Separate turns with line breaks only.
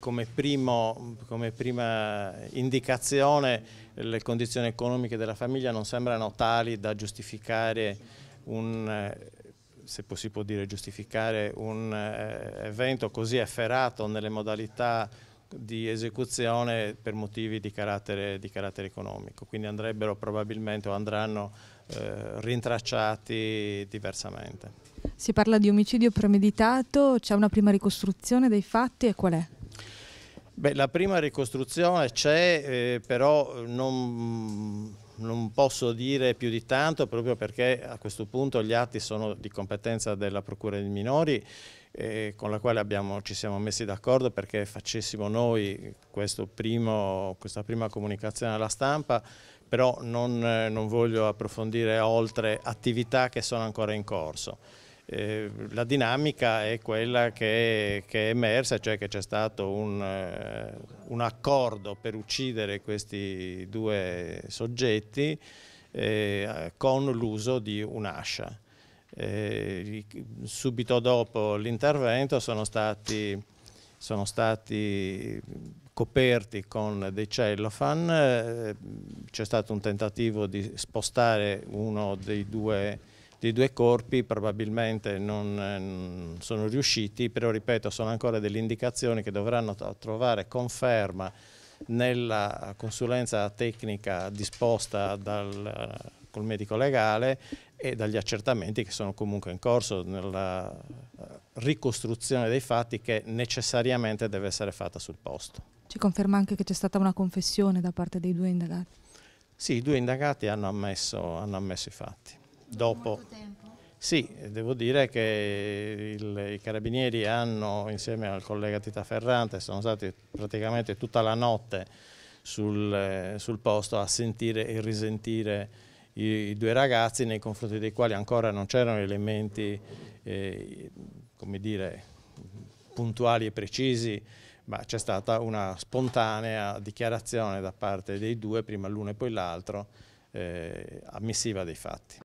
Come, primo, come, prima indicazione le condizioni economiche della famiglia non sembrano tali da giustificare un, eh, se si può dire, giustificare un eh, evento così efferato nelle modalità di esecuzione per motivi di carattere, di carattere economico, quindi andrebbero probabilmente o andranno eh, rintracciati diversamente.
Si parla di omicidio premeditato, c'è una prima ricostruzione dei fatti e qual è?
Beh, la prima ricostruzione c'è, eh, però eh, non, non, posso dire più di tanto proprio perché a questo punto gli atti sono di competenza della Procura dei Minori eh, con la quale abbiamo, ci siamo messi d'accordo perché facessimo noi primo, questa prima comunicazione alla stampa però non, eh, non voglio approfondire oltre attività che sono ancora in corso. Eh, la dinamica è quella che, che, è emersa, cioè che c'è stato un, eh, un, accordo per uccidere questi due soggetti eh, con l'uso di un'ascia. Eh, subito dopo l'intervento sono stati, sono stati coperti con dei cellofan, eh, c'è stato un tentativo di spostare uno dei due di due corpi probabilmente non eh, sono riusciti, però ripeto sono ancora delle indicazioni che dovranno trovare conferma nella consulenza tecnica disposta dal, col medico legale e dagli accertamenti che sono comunque in corso nella eh, ricostruzione dei fatti che necessariamente deve essere fatta sul posto.
Ci conferma anche che c'è stata una confessione da parte dei due indagati?
Sì, i due indagati hanno ammesso, hanno ammesso i fatti dopo. Sì, devo dire che il, i carabinieri hanno, insieme al collega Tita Ferrante, sono stati praticamente tutta la notte sul, sul posto a sentire e risentire i, i, due ragazzi nei confronti dei quali ancora non c'erano elementi, eh, come dire, puntuali e precisi ma c'è stata una spontanea dichiarazione da parte dei due, prima l'uno e poi l'altro, eh, ammissiva dei fatti.